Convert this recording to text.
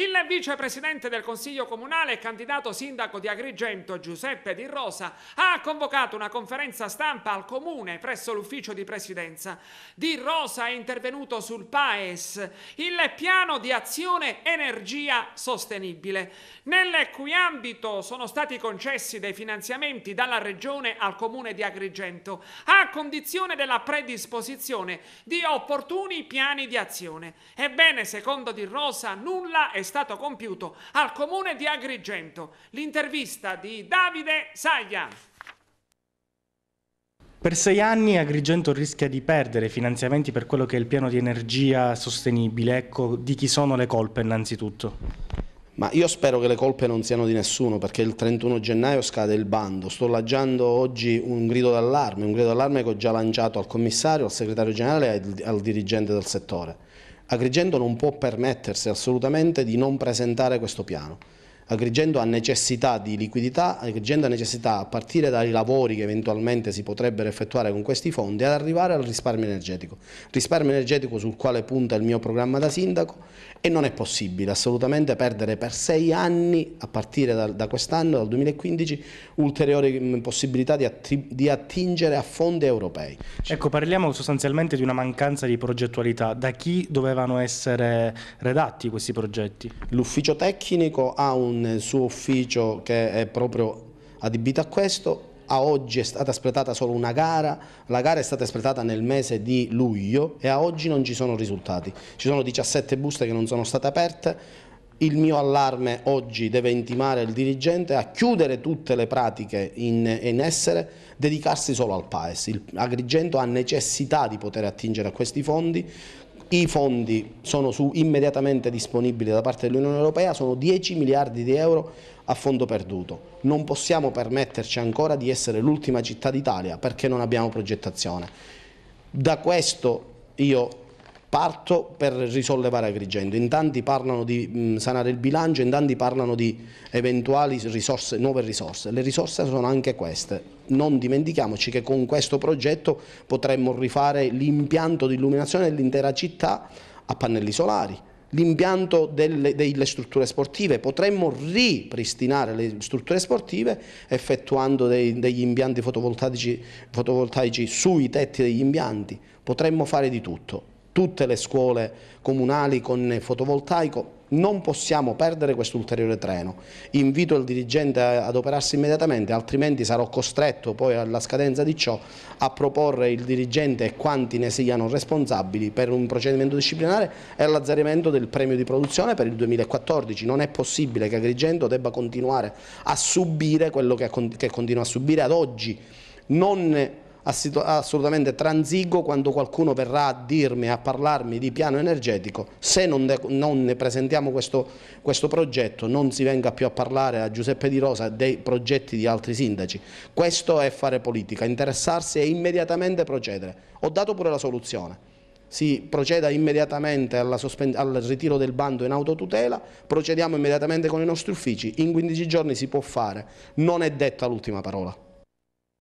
Il vicepresidente del Consiglio Comunale e candidato sindaco di Agrigento Giuseppe Di Rosa ha convocato una conferenza stampa al Comune presso l'ufficio di presidenza. Di Rosa è intervenuto sul PAES, il piano di azione energia sostenibile, nel cui ambito sono stati concessi dei finanziamenti dalla Regione al Comune di Agrigento, a condizione della predisposizione di opportuni piani di azione. Ebbene, secondo Di Rosa, nulla è stato compiuto al comune di Agrigento. L'intervista di Davide Saglia. Per sei anni Agrigento rischia di perdere finanziamenti per quello che è il piano di energia sostenibile. Ecco, di chi sono le colpe innanzitutto? Ma io spero che le colpe non siano di nessuno perché il 31 gennaio scade il bando. Sto lanciando oggi un grido d'allarme, un grido d'allarme che ho già lanciato al commissario, al segretario generale e al dirigente del settore. Agrigento non può permettersi assolutamente di non presentare questo piano. Agrigento ha necessità di liquidità, Agrigento ha necessità a partire dai lavori che eventualmente si potrebbero effettuare con questi fondi ad arrivare al risparmio energetico, risparmio energetico sul quale punta il mio programma da sindaco e non è possibile assolutamente perdere per sei anni a partire da, da quest'anno, dal 2015, ulteriori mm, possibilità di, di attingere a fondi europei. Ecco, parliamo sostanzialmente di una mancanza di progettualità, da chi dovevano essere redatti questi progetti? L'ufficio tecnico ha un un eh, suo ufficio che è proprio adibito a questo, a oggi è stata espletata solo una gara, la gara è stata espletata nel mese di luglio e a oggi non ci sono risultati. Ci sono 17 buste che non sono state aperte, il mio allarme oggi deve intimare il dirigente a chiudere tutte le pratiche in, in essere, dedicarsi solo al PAES. Il Agrigento ha necessità di poter attingere a questi fondi, i fondi sono su, immediatamente disponibili da parte dell'Unione Europea, sono 10 miliardi di euro a fondo perduto. Non possiamo permetterci ancora di essere l'ultima città d'Italia perché non abbiamo progettazione. Da questo io Parto per risollevare Agrigento, in tanti parlano di sanare il bilancio, in tanti parlano di eventuali risorse, nuove risorse, le risorse sono anche queste, non dimentichiamoci che con questo progetto potremmo rifare l'impianto di illuminazione dell'intera città a pannelli solari, l'impianto delle, delle, strutture sportive, potremmo ripristinare le strutture sportive effettuando dei, degli impianti fotovoltaici, fotovoltaici sui tetti degli impianti, potremmo fare di tutto tutte le scuole comunali con fotovoltaico, non possiamo perdere questo ulteriore treno. Invito il dirigente ad operarsi immediatamente, altrimenti sarò costretto poi alla scadenza di ciò a proporre il dirigente e quanti ne siano responsabili per un procedimento disciplinare e all'azzerimento del premio di produzione per il 2014. Non è possibile che Agrigento debba continuare a subire quello che continua a subire ad oggi. Non assolutamente transigo quando qualcuno verrà a dirmi, a parlarmi di piano energetico, se non ne, non ne presentiamo questo, questo, progetto non si venga più a parlare a Giuseppe Di Rosa dei progetti di altri sindaci, questo è fare politica, interessarsi e immediatamente procedere, ho dato pure la soluzione. Si proceda immediatamente al ritiro del bando in autotutela, procediamo immediatamente con i nostri uffici, in 15 giorni si può fare, non è detta l'ultima parola.